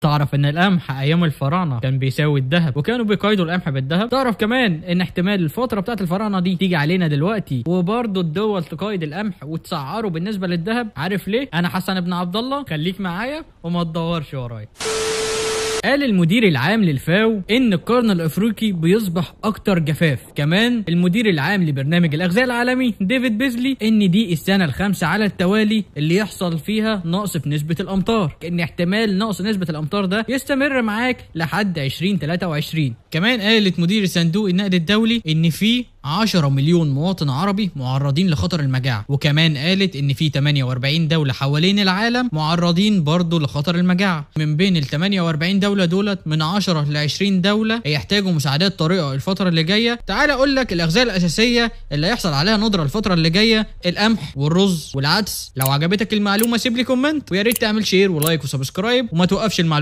تعرف ان القمح ايام الفراعنه كان بيساوي الذهب وكانوا بيقيدوا القمح بالذهب تعرف كمان ان احتمال الفتره بتاعت الفراعنه دي تيجي علينا دلوقتي وبرضه الدول تقيد القمح وتسعره بالنسبه للذهب عارف ليه انا حسن ابن عبد الله خليك معايا وما تدورش ورايا قال المدير العام للفاو ان القرن الافريقي بيصبح اكتر جفاف كمان المدير العام لبرنامج الاغذيه العالمي ديفيد بيزلي ان دي السنه الخامسه على التوالي اللي يحصل فيها نقص في نسبه الامطار كان احتمال نقص نسبه الامطار ده يستمر معاك لحد 2023 كمان قالت مدير صندوق النقد الدولي ان في 10 مليون مواطن عربي معرضين لخطر المجاعة وكمان قالت ان في 48 دولة حوالين العالم معرضين برضه لخطر المجاعة من بين ال 48 دولة دولت من 10 ل 20 دولة هيحتاجوا مساعدات طارئة الفترة اللي جاية تعال اقول لك الاغذية الاساسية اللي هيحصل عليها ندرة الفترة اللي جاية القمح والرز والعدس لو عجبتك المعلومة سيب لي كومنت ويا ريت تعمل شير ولايك وسبسكرايب وما توقفش المعلومة